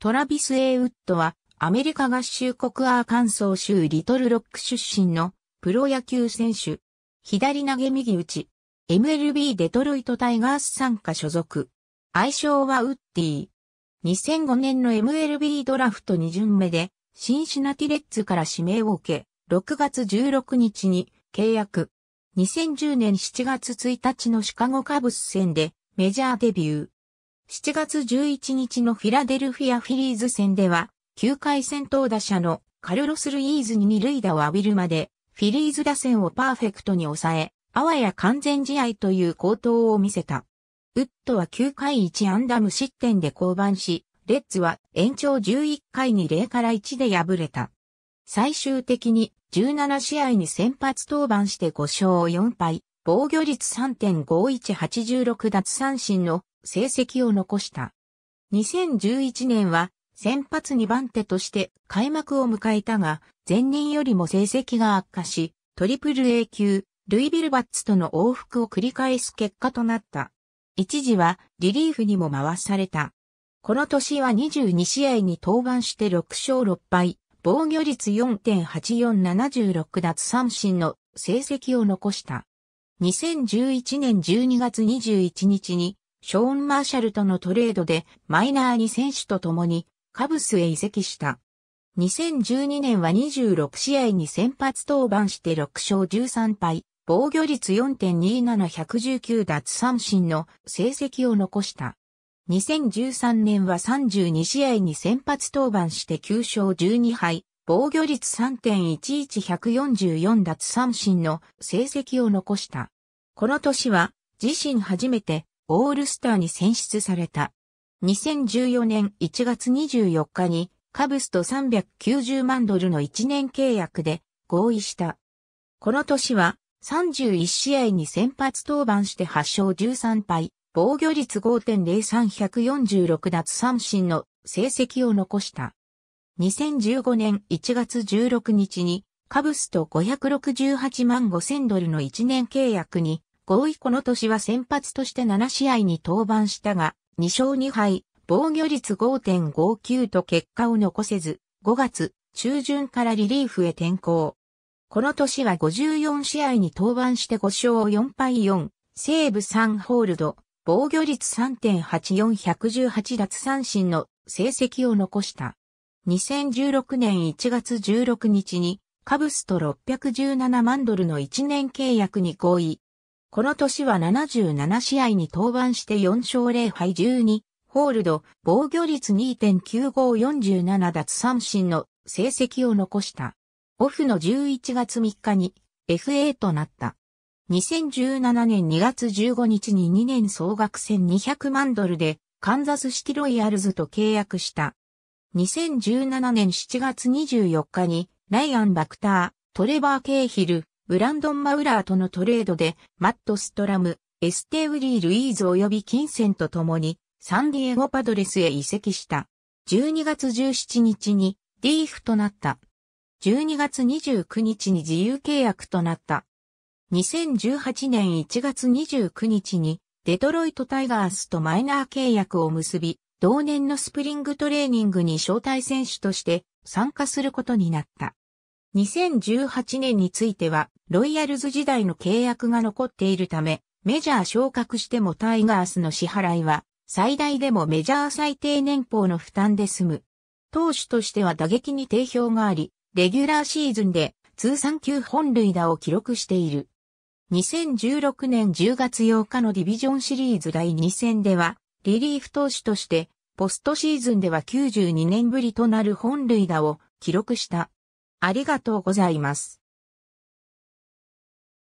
トラビス・エイウッドは、アメリカ合衆国アーカンソー州リトルロック出身のプロ野球選手。左投げ右打ち。MLB デトロイトタイガース参加所属。愛称はウッディ。2005年の MLB ドラフト2巡目で、シンシナティレッズから指名を受け、6月16日に契約。2010年7月1日のシカゴカブス戦でメジャーデビュー。7月11日のフィラデルフィアフィリーズ戦では、9回戦闘打者のカルロス・ルイーズに二塁打を浴びるまで、フィリーズ打線をパーフェクトに抑え、あわや完全試合という好投を見せた。ウッドは9回1ンダム失点で降板し、レッズは延長11回に0から1で敗れた。最終的に17試合に先発登板して5勝4敗、防御率3.5186奪三振の成績を残した。2011年は先発2番手として開幕を迎えたが、前年よりも成績が悪化し、トリプル A 級、ルイビルバッツとの往復を繰り返す結果となった。一時はリリーフにも回された。この年は22試合に登板して6勝6敗、防御率4.8476奪三振の成績を残した。2011年12月21日にショーン・マーシャルとのトレードでマイナーに選手と共にカブスへ移籍した。2012年は26試合に先発登板して6勝13敗、防御率4.27119奪三振の成績を残した。2013年は32試合に先発登板して9勝12敗、防御率3.11144奪三振の成績を残した。この年は自身初めてオールスターに選出された。2014年1月24日にカブスと390万ドルの1年契約で合意した。この年は31試合に先発登板して8勝13敗、防御率5.03146奪三振の成績を残した。2015年1月16日にカブスと568万5000ドルの1年契約に合意この年は先発として7試合に登板したが、2勝2敗、防御率5.59と結果を残せず、5月中旬からリリーフへ転向。この年は54試合に登板して5勝4敗4、セーブ3ホールド、防御率3.8418奪三振の成績を残した。2016年1月16日にカブスと617万ドルの1年契約に合意、この年は77試合に登板して4勝0敗12、ホールド、防御率2.9547奪三振の成績を残した。オフの11月3日に FA となった。2017年2月15日に2年総額1200万ドルでカンザスシティロイヤルズと契約した。2017年7月24日にライアン・バクター、トレバー・ケイヒル、ブランドン・マウラーとのトレードで、マット・ストラム、エステ・ウリー・ルイーズ及び金銭と共に、サンディエゴ・パドレスへ移籍した。12月17日に、ディーフとなった。12月29日に自由契約となった。2018年1月29日にデトロイトタイガースとマイナー契約を結び、同年のスプリングトレーニングに招待選手として参加することになった。2018年についてはロイヤルズ時代の契約が残っているため、メジャー昇格してもタイガースの支払いは、最大でもメジャー最低年俸の負担で済む。投手としては打撃に定評があり、レギュラーシーズンで通算9本塁打を記録している。2016年10月8日のディビジョンシリーズ第2戦では、リリーフ投手として、ポストシーズンでは92年ぶりとなる本塁打を記録した。ありがとうございます。